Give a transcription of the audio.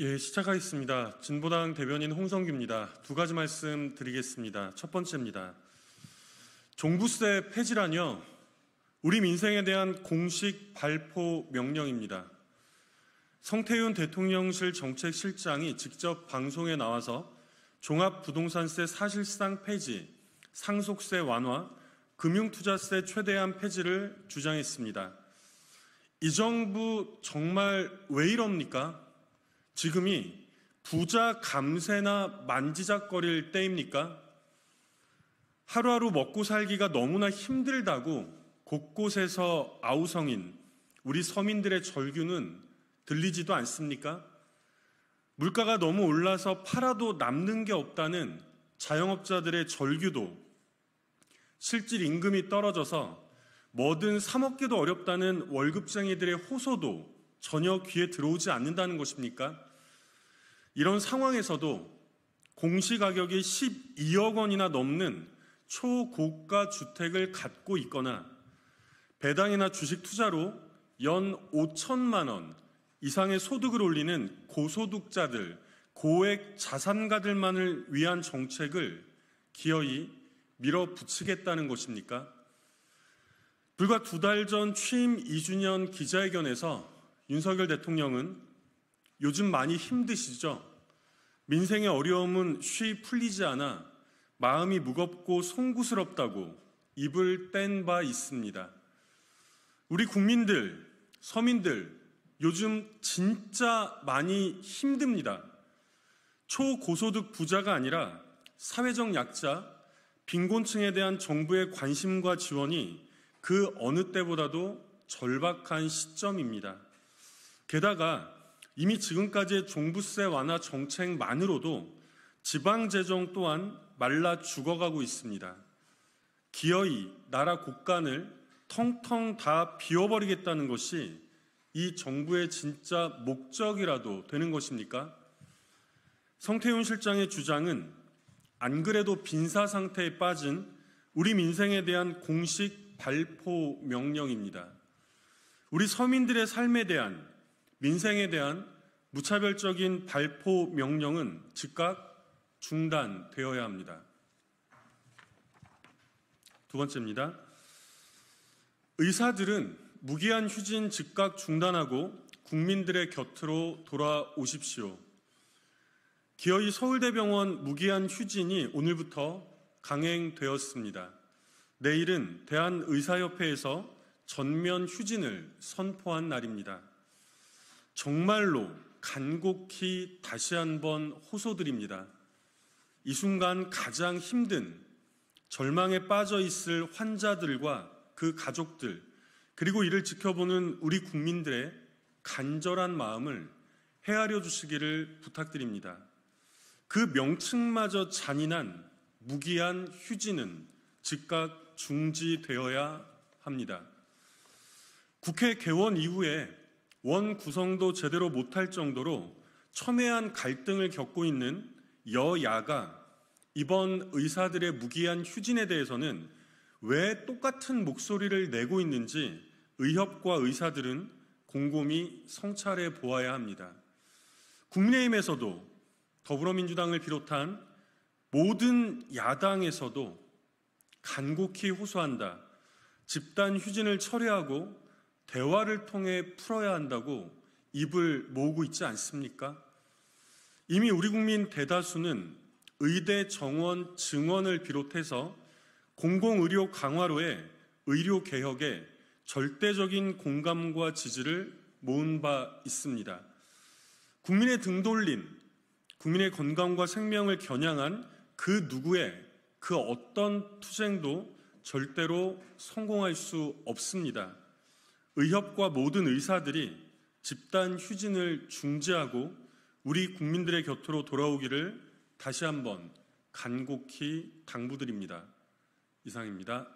예, 시작하겠습니다. 진보당 대변인 홍성규입니다. 두 가지 말씀 드리겠습니다. 첫 번째입니다. 종부세 폐지라뇨? 우리 민생에 대한 공식 발포 명령입니다. 성태윤 대통령실 정책실장이 직접 방송에 나와서 종합부동산세 사실상 폐지, 상속세 완화, 금융투자세 최대한 폐지를 주장했습니다. 이 정부 정말 왜 이럽니까? 지금이 부자 감세나 만지작거릴 때입니까? 하루하루 먹고 살기가 너무나 힘들다고 곳곳에서 아우성인 우리 서민들의 절규는 들리지도 않습니까? 물가가 너무 올라서 팔아도 남는 게 없다는 자영업자들의 절규도 실질 임금이 떨어져서 뭐든 사먹기도 어렵다는 월급쟁이들의 호소도 전혀 귀에 들어오지 않는다는 것입니까? 이런 상황에서도 공시가격이 12억 원이나 넘는 초고가 주택을 갖고 있거나 배당이나 주식 투자로 연 5천만 원 이상의 소득을 올리는 고소득자들, 고액 자산가들만을 위한 정책을 기어이 밀어붙이겠다는 것입니까? 불과 두 달 전 취임 2주년 기자회견에서 윤석열 대통령은 요즘 많이 힘드시죠? 민생의 어려움은 쉬 풀리지 않아 마음이 무겁고 송구스럽다고 입을 뗀 바 있습니다. 우리 국민들, 서민들, 요즘 진짜 많이 힘듭니다. 초고소득 부자가 아니라 사회적 약자, 빈곤층에 대한 정부의 관심과 지원이 그 어느 때보다도 절박한 시점입니다. 게다가 이미 지금까지의 종부세 완화 정책만으로도 지방 재정 또한 말라 죽어가고 있습니다. 기어이 나라 국간을 텅텅 다 비워버리겠다는 것이 이 정부의 진짜 목적이라도 되는 것입니까? 성태윤 실장의 주장은 안 그래도 빈사 상태에 빠진 우리 민생에 대한 공식 발포 명령입니다. 우리 서민들의 삶에 대한 민생에 대한 무차별적인 발포 명령은 즉각 중단되어야 합니다. 두 번째입니다. 의사들은 무기한 휴진 즉각 중단하고 국민들의 곁으로 돌아오십시오. 기어이 서울대병원 무기한 휴진이 오늘부터 강행되었습니다. 내일은 대한의사협회에서 전면 휴진을 선포한 날입니다. 정말로 간곡히 다시 한번 호소드립니다. 이 순간 가장 힘든 절망에 빠져 있을 환자들과 그 가족들, 그리고 이를 지켜보는 우리 국민들의 간절한 마음을 헤아려 주시기를 부탁드립니다. 그 명칭마저 잔인한 무기한 휴지는 즉각 중지되어야 합니다. 국회 개원 이후에 원 구성도 제대로 못할 정도로 첨예한 갈등을 겪고 있는 여야가 이번 의사들의 무기한 휴진에 대해서는 왜 똑같은 목소리를 내고 있는지 의협과 의사들은 곰곰이 성찰해 보아야 합니다. 국내임에서도 더불어민주당을 비롯한 모든 야당에서도 간곡히 호소한다. 집단 휴진을 철회하고 대화를 통해 풀어야 한다고 입을 모으고 있지 않습니까? 이미 우리 국민 대다수는 의대 정원 증원을 비롯해서 공공의료 강화로의 의료 개혁에 절대적인 공감과 지지를 모은 바 있습니다. 국민의 등돌린, 국민의 건강과 생명을 겨냥한 그 누구의 그 어떤 투쟁도 절대로 성공할 수 없습니다. 의협과 모든 의사들이 집단 휴진을 중지하고 우리 국민들의 곁으로 돌아오기를 다시 한번 간곡히 당부드립니다. 이상입니다.